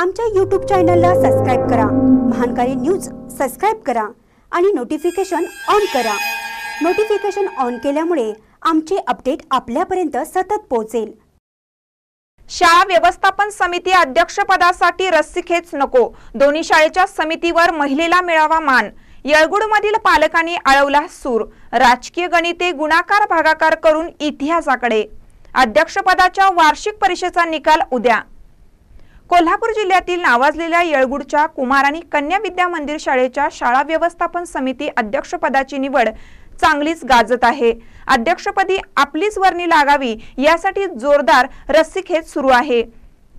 आमच्या यूट्यूब चॅनलला सबस्क्राईब करा महानकारी न्यूज सबस्क्राईब करा आणि नोटिफिकेशन ऑन करा नोटिफिकेशन ऑन केल्यामुळे आमचे अपडेट आपल्यापर्यंत सतत पोहोचेल शाळा व्यवस्थापन समिती अध्यक्षपदासाठी रस्सीखेच नको दोन्ही शाळेच्या समितीवर महिलेला मिळावा मान यळगुडमधील पालकांनी आळवला सूर राजकीय गणिते गुणाकार भागाकार करून इतिहासाकडे अध्यक्षपदाच्या वार्षिक परीक्षेचा निकाल उद्या कोल्हापूर जिल्ह्यातील नावाजलेल्या येळगुडच्या आणि कन्या विद्या मंदिर शाळेच्या शाळा व्यवस्थापन समिती अध्यक्षपदाची निवड चांगलीच गाजत आहे अध्यक्षपदी आपलीच वर्णी लागावी यासाठी जोरदार रस्सीखेच सुरू आहे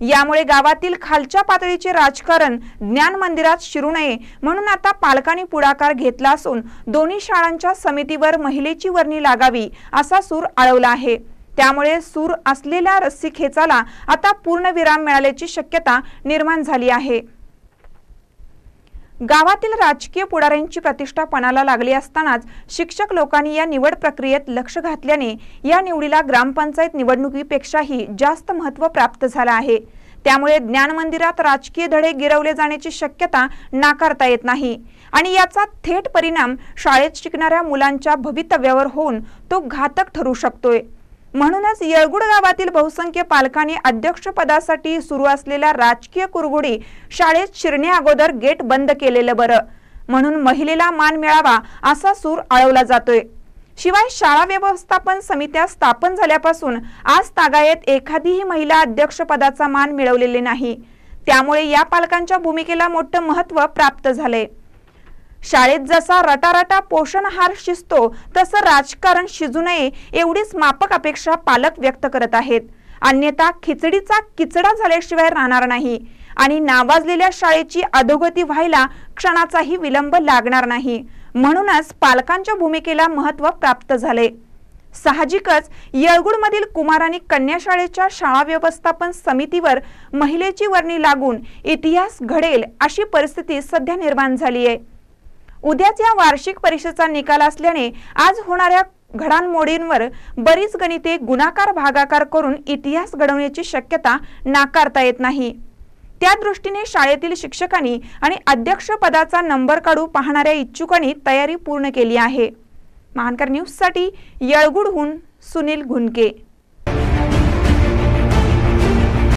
यामुळे गावातील खालच्या पातळीचे राजकारण ज्ञान मंदिरात शिरू नये म्हणून आता पालकांनी पुढाकार घेतला असून दोन्ही शाळांच्या समितीवर महिलेची वर्णी लागावी असा सूर आळवला आहे त्यामुळे सूर असलेल्या रस्सी खेचाला आता पूर्ण विराम मिळाल्याची शक्यता निर्माण झाली आहे गावातील राजकीय पुढाऱ्यांची प्रतिष्ठा पणाला लागली असतानाच शिक्षक लोकांनी या निवड प्रक्रियेत लक्ष घातल्याने या निवडीला ग्रामपंचायत निवडणुकीपेक्षाही जास्त महत्त्व प्राप्त झालं आहे त्यामुळे ज्ञान मंदिरात राजकीय धडे गिरवले जाण्याची शक्यता नाकारता येत नाही आणि याचा थेट परिणाम शाळेत शिकणाऱ्या मुलांच्या भवितव्यावर होऊन तो घातक ठरू शकतोय म्हणूनच येळगुड गावातील बहुसंख्य पालकांनी अध्यक्षपदासाठी सुरू असलेल्या राजकीय कुरगुडी शाळेत शिरण्या अगोदर गेट बंद केलेलं बरं म्हणून महिलेला मान मिळावा असा सूर आळवला जातोय शिवाय शाळा व्यवस्थापन समित्या स्थापन झाल्यापासून आज तागायत एखादीही महिला अध्यक्षपदाचा मान मिळवलेली नाही त्यामुळे या पालकांच्या भूमिकेला मोठं महत्त्व प्राप्त झालंय शाळेत जसा रटारटा पोषणहार शिजतो तसं राजकारण शिजू नये एवढीच मापक अपेक्षा पालक व्यक्त करत आहेत अन्यथा खिचडीचा किचडा झाल्याशिवाय राहणार नाही आणि नावाजलेल्या शाळेची अधोगती व्हायला क्षणाचाही विलंब लागणार नाही म्हणूनच पालकांच्या भूमिकेला महत्त्व प्राप्त झाले साहजिकच येळगुडमधील कुमार कन्या शाळेच्या शाळा व्यवस्थापन समितीवर महिलेची वर्णी लागून इतिहास घडेल अशी परिस्थिती सध्या निर्माण झाली आहे उद्याच या वार्षिक परीक्षेचा निकाल असल्याने आज होणाऱ्या घडामोडींवर बरीच गणिते गुणाकार भागाकार करून इतिहास घडवण्याची शक्यता नाकारता येत नाही त्या दृष्टीने शाळेतील शिक्षकांनी आणि अध्यक्ष पदाचा नंबर काढू पाहणाऱ्या इच्छुकांनी तयारी पूर्ण केली आहे महानकर न्यूजसाठी येळगुडहून सुनील घुनके